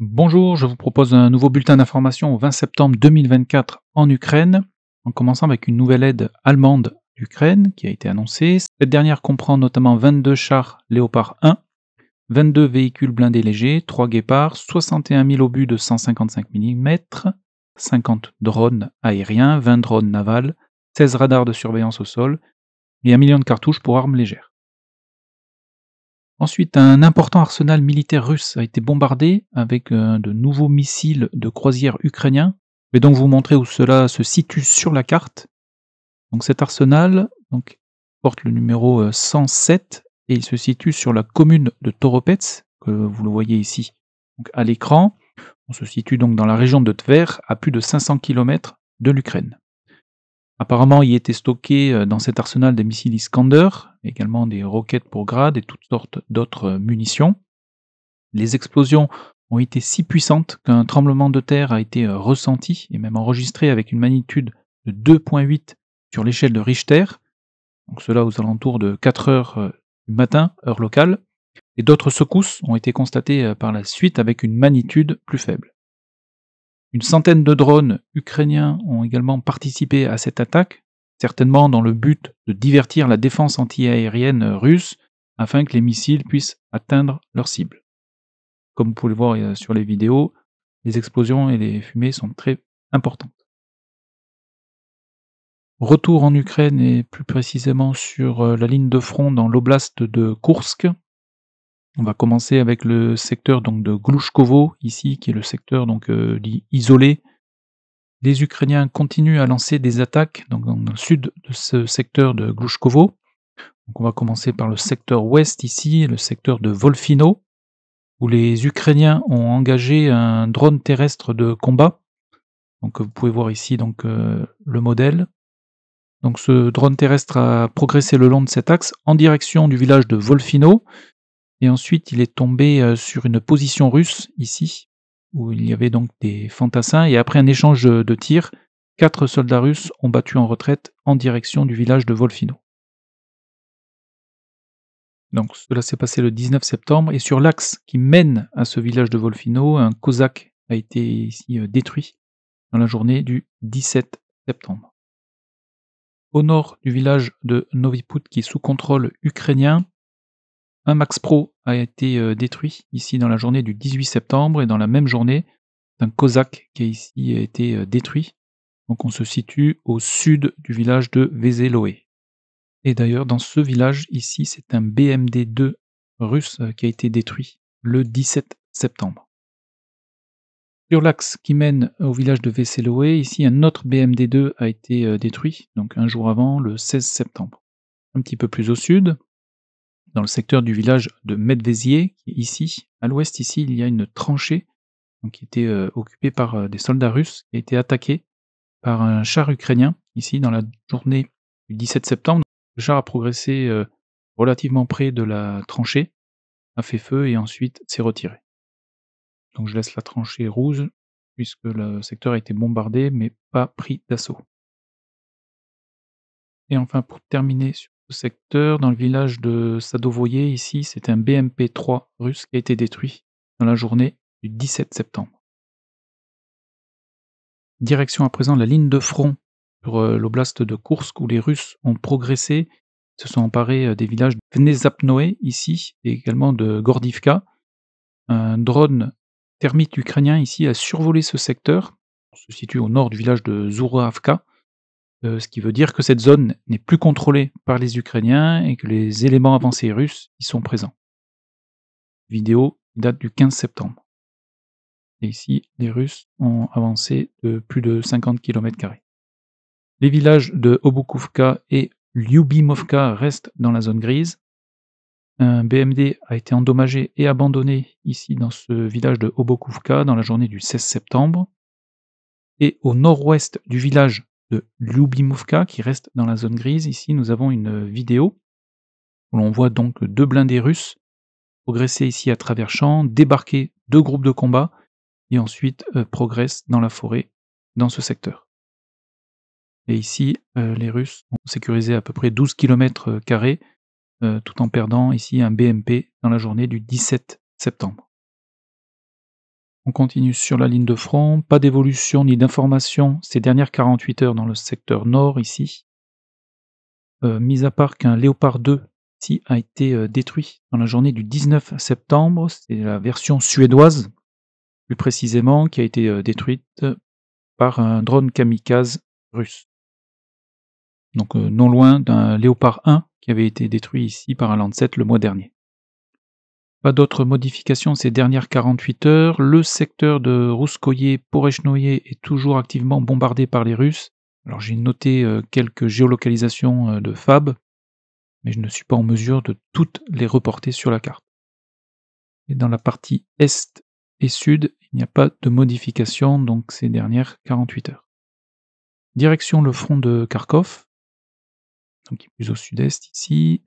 Bonjour, je vous propose un nouveau bulletin d'information au 20 septembre 2024 en Ukraine, en commençant avec une nouvelle aide allemande d'Ukraine qui a été annoncée. Cette dernière comprend notamment 22 chars Léopard 1, 22 véhicules blindés légers, 3 guépards, 61 000 obus de 155 mm, 50 drones aériens, 20 drones navals, 16 radars de surveillance au sol et 1 million de cartouches pour armes légères. Ensuite, un important arsenal militaire russe a été bombardé avec euh, de nouveaux missiles de croisière ukrainiens. Je vais donc vous montrer où cela se situe sur la carte. Donc cet arsenal donc, porte le numéro 107 euh, et il se situe sur la commune de Toropets, que vous le voyez ici à l'écran. On se situe donc dans la région de Tver, à plus de 500 km de l'Ukraine. Apparemment, il était stocké euh, dans cet arsenal des missiles Iskander, également des roquettes pour grade et toutes sortes d'autres euh, munitions. Les explosions ont été si puissantes qu'un tremblement de terre a été euh, ressenti et même enregistré avec une magnitude de 2.8 sur l'échelle de Richter, donc cela aux alentours de 4 heures du matin, heure locale, et d'autres secousses ont été constatées par la suite avec une magnitude plus faible. Une centaine de drones ukrainiens ont également participé à cette attaque, certainement dans le but de divertir la défense antiaérienne russe afin que les missiles puissent atteindre leur cible. Comme vous pouvez le voir euh, sur les vidéos, les explosions et les fumées sont très importantes. Retour en Ukraine et plus précisément sur euh, la ligne de front dans l'oblast de Kursk. On va commencer avec le secteur donc de Glushkovo, ici, qui est le secteur donc euh, isolé. Les Ukrainiens continuent à lancer des attaques donc, dans le sud de ce secteur de Glushkovo. Donc, on va commencer par le secteur ouest ici, le secteur de Volfino, où les Ukrainiens ont engagé un drone terrestre de combat. Donc vous pouvez voir ici donc euh, le modèle. Donc ce drone terrestre a progressé le long de cet axe en direction du village de Volfino, et ensuite, il est tombé euh, sur une position russe, ici, où il y avait donc des fantassins. Et après un échange de tirs, quatre soldats russes ont battu en retraite en direction du village de Volfino. Donc cela s'est passé le 19 septembre et sur l'axe qui mène à ce village de Volfino, un cosaque a été ici euh, détruit dans la journée du 17 septembre. Au nord du village de qui est sous contrôle ukrainien, un Max Pro a été euh, détruit ici dans la journée du 18 septembre et dans la même journée, un Cossack qui a été euh, détruit. Donc on se situe au sud du village de Veseloé Et d'ailleurs, dans ce village ici, c'est un BMD-2 russe euh, qui a été détruit le 17 septembre. Sur l'axe qui mène au village de Veseloé, ici un autre BMD-2 a été détruit, donc un jour avant, le 16 septembre. Un petit peu plus au sud, dans le secteur du village de Medvezier, qui ici. À l'ouest, ici, il y a une tranchée qui était euh, occupée par euh, des soldats russes, qui a été attaquée par un char ukrainien, ici, dans la journée du 17 septembre. Le char a progressé euh, relativement près de la tranchée, a fait feu et ensuite s'est retiré. Donc je laisse la tranchée rouge, puisque le secteur a été bombardé, mais pas pris d'assaut. Et enfin, pour terminer sur secteur, dans le village de Sadovoye, ici, c'est un BMP-3 russe qui a été détruit dans la journée du 17 septembre. Direction à présent la ligne de front sur euh, l'oblast de Kursk où les Russes ont progressé, se sont emparés euh, des villages de Vnezapnoe ici et également de Gordivka. Un drone thermite ukrainien ici a survolé ce secteur. On se situe au nord du village de Zouravka euh, ce qui veut dire que cette zone n'est plus contrôlée par les Ukrainiens et que les éléments avancés russes y sont présents. Vidéo date du 15 septembre. Et ici, les Russes ont avancé de plus de 50 km. Les villages de Obokovka et Lyubimovka restent dans la zone grise. Un BMD a été endommagé et abandonné ici dans ce village de Obokovka dans la journée du 16 septembre. Et au nord-ouest du village de Lyubimovka qui reste dans la zone grise. Ici, nous avons une vidéo où l'on voit donc deux blindés russes progresser ici à travers champs, débarquer deux groupes de combat et ensuite euh, progressent dans la forêt dans ce secteur. Et ici, euh, les Russes ont sécurisé à peu près 12 km euh, carrés, tout en perdant ici un BMP dans la journée du 17 septembre. On continue sur la ligne de front, pas d'évolution ni d'information ces dernières 48 heures dans le secteur nord ici. Euh, mis à part qu'un Léopard 2 ici a été euh, détruit dans la journée du 19 septembre, c'est la version suédoise plus précisément qui a été euh, détruite par un drone kamikaze russe. Donc non loin d'un Léopard 1 qui avait été détruit ici par un Lancet le mois dernier. Pas d'autres modifications ces dernières 48 heures. Le secteur de Rouskoye-Porechnoye est toujours activement bombardé par les Russes. Alors j'ai noté euh, quelques géolocalisations euh, de FAB, mais je ne suis pas en mesure de toutes les reporter sur la carte. Et dans la partie est et sud, il n'y a pas de modification donc ces dernières 48 heures. Direction le front de Kharkov, donc plus au sud-est ici.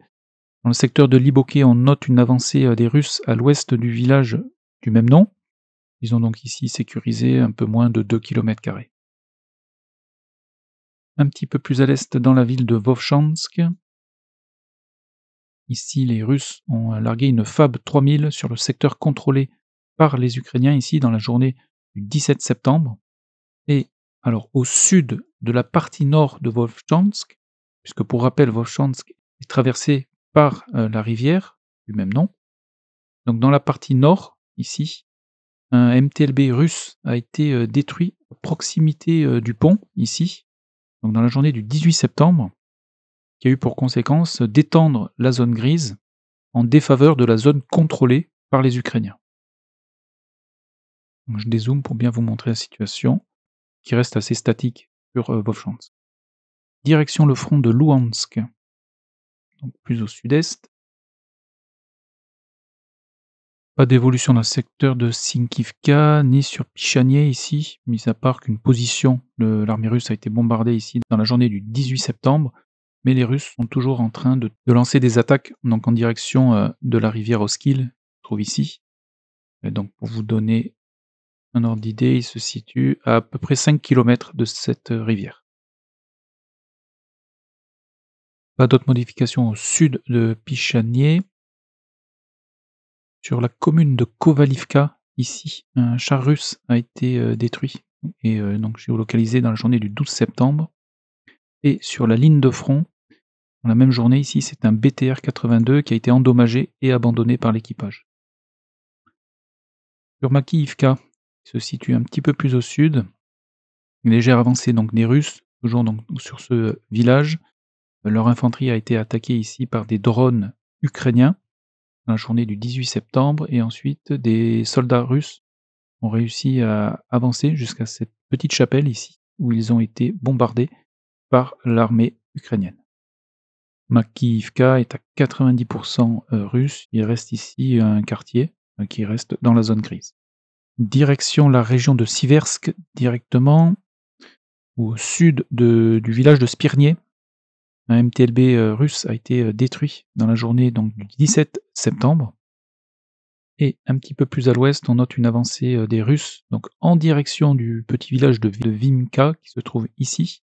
Dans le secteur de Liboké, on note une avancée euh, des Russes à l'ouest du village du même nom. Ils ont donc ici sécurisé un peu moins de 2 km. Un petit peu plus à l'est, dans la ville de Vovchansk, ici les Russes ont euh, largué une FAB 3000 sur le secteur contrôlé par les Ukrainiens ici dans la journée du 17 septembre. Et alors au sud de la partie nord de Volchansk, puisque pour rappel Vovchansk est traversé par euh, la rivière du même nom. Donc dans la partie nord, ici, un MTLB russe a été euh, détruit à proximité euh, du pont, ici, donc dans la journée du 18 septembre, qui a eu pour conséquence d'étendre la zone grise en défaveur de la zone contrôlée par les Ukrainiens. je dézoome pour bien vous montrer la situation, qui reste assez statique sur Vovchansk. Direction le front de Louhansk plus au sud-est. Pas d'évolution dans le secteur de Sinkivka, ni sur Pichanier ici, mis à part qu'une position de l'armée russe a été bombardée ici dans la journée du 18 septembre, mais les Russes sont toujours en train de, lancer des attaques donc en direction euh, de la rivière Oskil, trouve ici. Et donc pour vous donner un ordre d'idée, il se situe à, à peu près 5 km de cette euh, rivière. d'autres modifications au sud de Pichanier. Sur la commune de Kovalivka, ici, un char russe a été euh, détruit et euh, donc géolocalisé dans la journée du 12 septembre. Et sur la ligne de front, dans la même journée, ici, c'est un BTR-82 qui a été endommagé et abandonné par l'équipage. Sur Makiivka, qui se situe un petit peu plus au sud, une légère avancée donc des Russes, toujours sur ce euh, village, leur infanterie a été attaquée ici par des drones ukrainiens la journée du 18 septembre et ensuite des soldats russes ont réussi à avancer jusqu'à cette petite chapelle ici où ils ont été bombardés par l'armée ukrainienne. Makivka est à 90% euh, russe, il reste ici un quartier euh, qui reste dans la zone grise. Direction la région de Siversk directement, au sud du village de Spirnier, un MTLB euh, russe a été euh, détruit dans la journée donc, du 17 septembre. Et un petit peu plus à l'ouest, on note une avancée euh, des Russes donc en direction du petit village de, Vimka qui se trouve ici.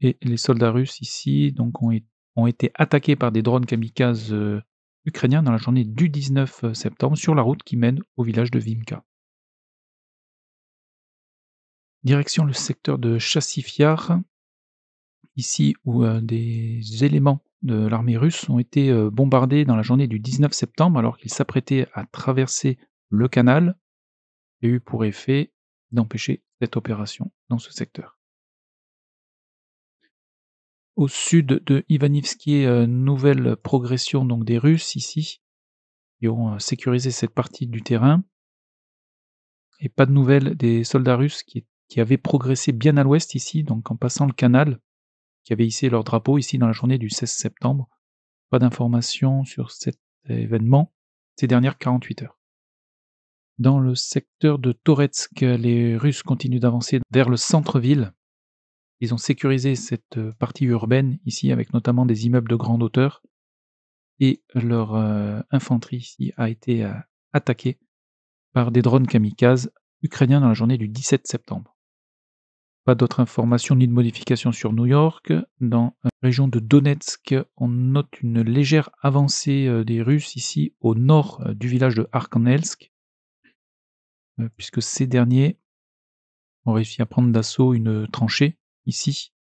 Et les soldats russes ici donc, ont, ont été attaqués par des drones kamikazes ukrainiens dans la journée du 19 septembre sur la route qui mène au village de Vimka. Direction le secteur de Chassifiar, ici où euh, des éléments de l'armée russe ont été euh, bombardés dans la journée du 19 septembre alors qu'ils s'apprêtaient à traverser le canal et eu pour effet d'empêcher cette opération dans ce secteur. Au sud de Ivanivski, euh, nouvelle progression donc des Russes ici, qui ont sécurisé cette partie du terrain. Et pas de nouvelles des soldats russes qui, qui avaient progressé bien à l'ouest ici, donc en passant le canal, qui avaient hissé leur drapeau ici dans la journée du 16 septembre. Pas d'informations sur cet événement ces dernières 48 heures. Dans le secteur de Toretsk, les Russes continuent d'avancer vers le centre-ville. Ils ont sécurisé cette partie urbaine ici avec notamment des immeubles de grande hauteur et leur euh, infanterie ici a été euh, attaquée par des drones kamikazes ukrainiens dans la journée du 17 septembre. Pas d'autres informations ni de modifications sur New York. Dans la région de Donetsk, on note une légère avancée euh, des Russes ici au nord euh, du village de Arkhangelsk, euh, puisque ces derniers ont réussi à prendre d'assaut une tranchée ici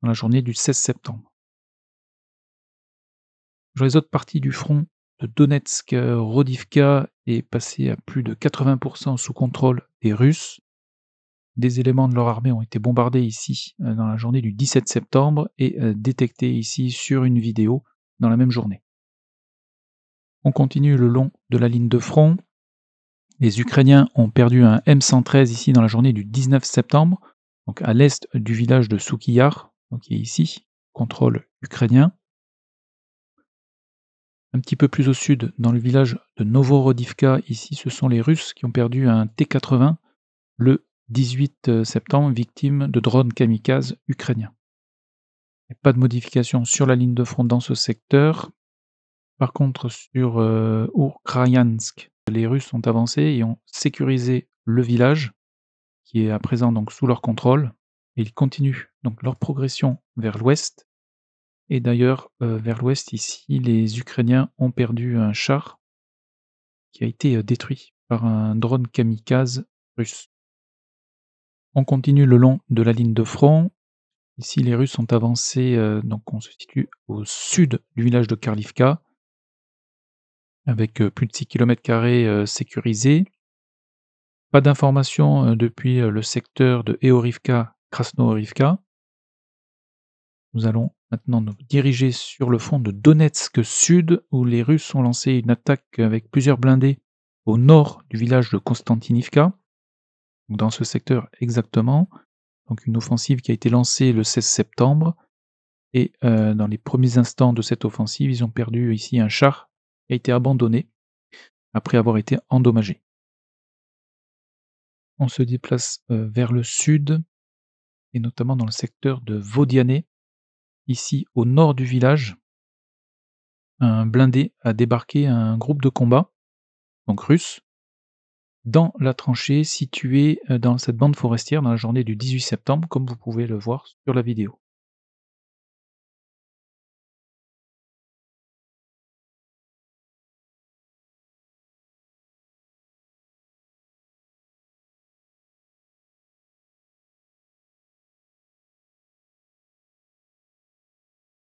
dans la journée du 16 septembre. Dans les autres parties du front de Donetsk, Rodivka est passé à plus de 80% sous contrôle des Russes des éléments de leur armée ont été bombardés ici euh, dans la journée du 17 septembre et euh, détectés ici sur une vidéo dans la même journée. On continue le long de la ligne de front. Les Ukrainiens ont perdu un M113 ici dans la journée du 19 septembre, donc à l'est du village de Soukiyar, qui est ici, contrôle ukrainien. Un petit peu plus au sud, dans le village de Novorodivka, ici, ce sont les Russes qui ont perdu un T-80 le 18 euh, septembre, victime de drones kamikaze ukrainiens. pas de modification sur la ligne de front dans ce secteur. Par contre, sur euh, les Russes ont avancé et ont sécurisé le village, qui est à présent donc sous leur contrôle. Et ils continuent donc leur progression vers l'ouest. Et d'ailleurs, euh, vers l'ouest, ici, les Ukrainiens ont perdu un char qui a été euh, détruit par un drone kamikaze russe. On continue le long de la ligne de front. Ici, les Russes sont avancé, euh, donc on se situe au sud du village de Karlivka, avec euh, plus de 6 km carrés euh, sécurisés. Pas d'informations depuis le secteur de Eorivka, krasno Nous allons maintenant nous diriger sur le front de Donetsk Sud, où les Russes ont lancé une attaque avec plusieurs blindés au nord du village de Konstantinivka dans ce secteur exactement. Donc une offensive qui a été lancée le 16 septembre. Et euh, dans les premiers instants de cette offensive, ils ont perdu ici un char qui a été abandonné après avoir été endommagé. On se déplace euh, vers le sud, et notamment dans le secteur de Vaudiané. Ici, au nord du village, un blindé a débarqué un groupe de combat, donc russe, dans la tranchée située euh, dans cette bande forestière dans la journée du 18 septembre, comme vous pouvez le voir sur la vidéo.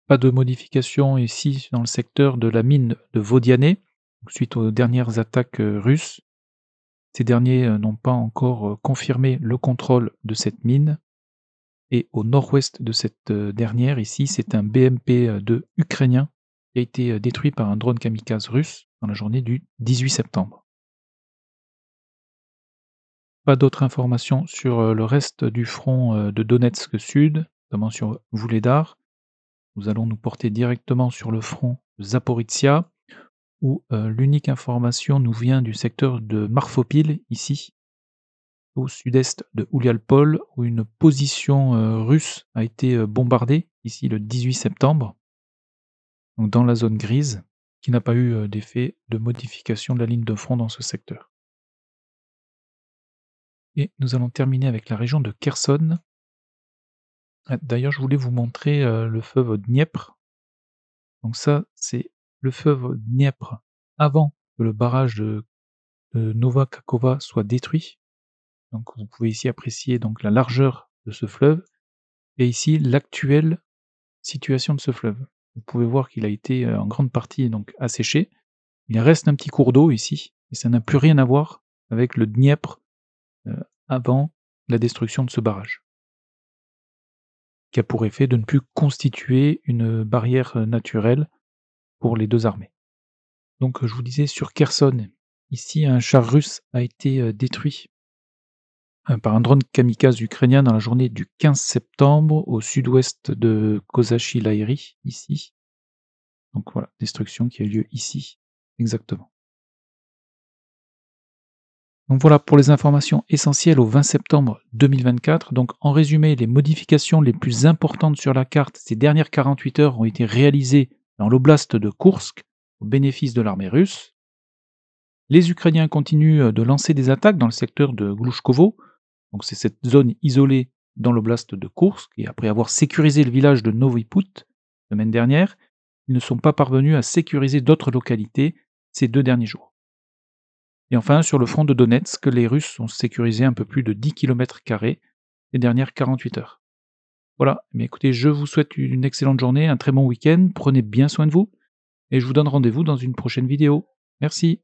Pas de modification ici dans le secteur de la mine de Vaudiané, suite aux dernières attaques euh, russes. Ces derniers euh, n'ont pas encore euh, confirmé le contrôle de cette mine. Et au nord-ouest de cette euh, dernière, ici, c'est un BMP-2 ukrainien qui a été détruit par un drone kamikaze russe dans la journée du 18 septembre. Pas d'autres informations sur le reste du front de Donetsk Sud, notamment sur Vuledar. Nous allons nous porter directement sur le front de Zaporizhia, où euh, l'unique information nous vient du secteur de Marfopil, ici, au sud-est de Oulialpol, où une position euh, russe a été euh, bombardée, ici le 18 septembre, donc dans la zone grise, qui n'a pas eu d'effet de modification de la ligne de front dans ce secteur. Et nous allons terminer avec la région de Kherson. Ah, d'ailleurs, je voulais vous montrer le feu Dniepr. Donc ça, c'est le fleuve Dniepr avant que le barrage de, Nova Novakakova soit détruit. Donc vous pouvez ici apprécier donc la largeur de ce fleuve et ici l'actuelle situation de ce fleuve. Vous pouvez voir qu'il a été euh, en grande partie donc asséché. Il reste un petit cours d'eau ici et ça n'a plus rien à voir avec le Dniepr euh, avant la destruction de ce barrage, qui a pour effet de ne plus constituer une barrière euh, naturelle pour les deux armées. Donc je vous disais sur Kherson, ici un char russe a été euh, détruit euh, par un drone kamikaze ukrainien dans la journée du 15 septembre au sud-ouest de Kozachi Lairi, ici. Donc voilà, destruction qui a lieu ici, exactement. Donc voilà pour les informations essentielles au 20 septembre 2024. Donc en résumé, les modifications les plus importantes sur la carte ces dernières 48 heures ont été réalisées dans l'oblast de Kursk, au bénéfice de l'armée russe. Les Ukrainiens continuent euh, de lancer des attaques dans le secteur de Glouchkovo, donc c'est cette zone isolée dans l'oblast de Koursk, et après avoir sécurisé le village de la semaine dernière, ils ne sont pas parvenus à sécuriser d'autres localités ces deux derniers jours. Et enfin, sur le front de Donetsk, les Russes ont sécurisé un peu plus de 10 km les dernières 48 heures. Voilà, mais écoutez, je vous souhaite une excellente journée, un très bon week-end, prenez bien soin de vous, et je vous donne rendez-vous dans une prochaine vidéo. Merci.